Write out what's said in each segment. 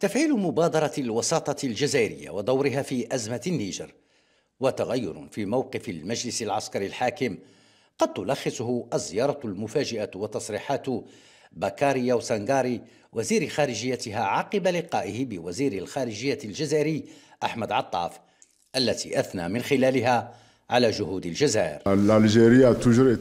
تفعيل مبادرة الوساطة الجزائرية ودورها في أزمة النيجر وتغير في موقف المجلس العسكري الحاكم قد تلخصه الزيارة المفاجئة وتصريحات بكاريا وسانغاري وزير خارجيتها عقب لقائه بوزير الخارجية الجزائري أحمد عطاف التي أثنى من خلالها على جهود الجزائر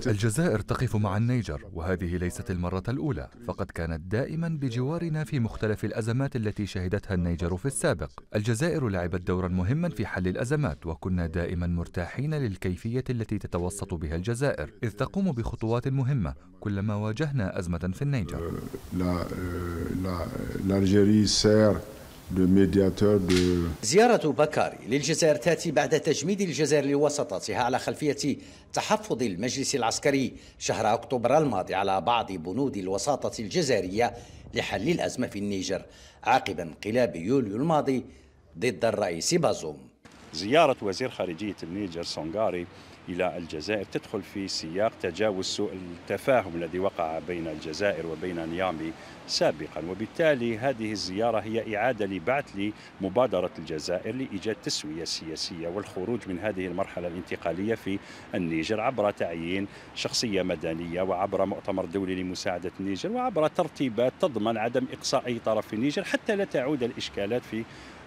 الجزائر تقف مع النيجر وهذه ليست المرة الأولى فقد كانت دائما بجوارنا في مختلف الأزمات التي شهدتها النيجر في السابق الجزائر لعبت دورا مهما في حل الأزمات وكنا دائما مرتاحين للكيفية التي تتوسط بها الجزائر إذ تقوم بخطوات مهمة كلما واجهنا أزمة في النيجر زيارة بكاري للجزائر تأتي بعد تجميد الجزائر لوسطاتها على خلفية تحفظ المجلس العسكري شهر أكتوبر الماضي على بعض بنود الوساطة الجزائرية لحل الأزمة في النيجر عقب انقلاب يوليو الماضي ضد الرئيس بازوم زيارة وزير خارجية النيجر سونغاري إلى الجزائر تدخل في سياق تجاوز سوء التفاهم الذي وقع بين الجزائر وبين نيامي سابقا وبالتالي هذه الزيارة هي إعادة لبعث لمبادرة الجزائر لإيجاد تسوية سياسية والخروج من هذه المرحلة الانتقالية في النيجر عبر تعيين شخصية مدنية وعبر مؤتمر دولي لمساعدة النيجر وعبر ترتيبات تضمن عدم إقصاء أي طرف في النيجر حتى لا تعود الإشكالات في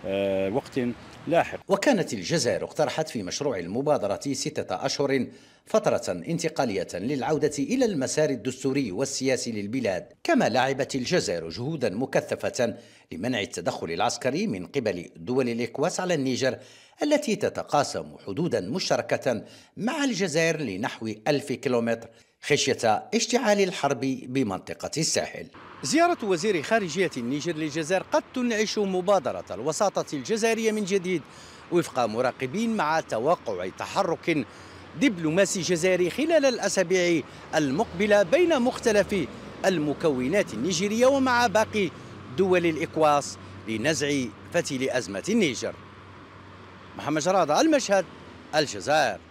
آه، وقت لاحق وكانت الجزائر اقترحت في مشروع المبادرة ستة أشهر فترة انتقالية للعودة إلى المسار الدستوري والسياسي للبلاد كما لعبت الجزائر جهودا مكثفة لمنع التدخل العسكري من قبل دول الإكواس على النيجر التي تتقاسم حدودا مشتركة مع الجزائر لنحو ألف كيلومتر خشية اشتعال الحرب بمنطقة الساحل زيارة وزير خارجية النيجر للجزائر قد تنعش مبادرة الوساطة الجزائرية من جديد وفق مراقبين مع توقع تحرك دبلوماسي جزائري خلال الأسابيع المقبلة بين مختلف المكونات النيجيرية ومع باقي دول الإكواس لنزع فتيل أزمة النيجر محمد جراد المشهد الجزائر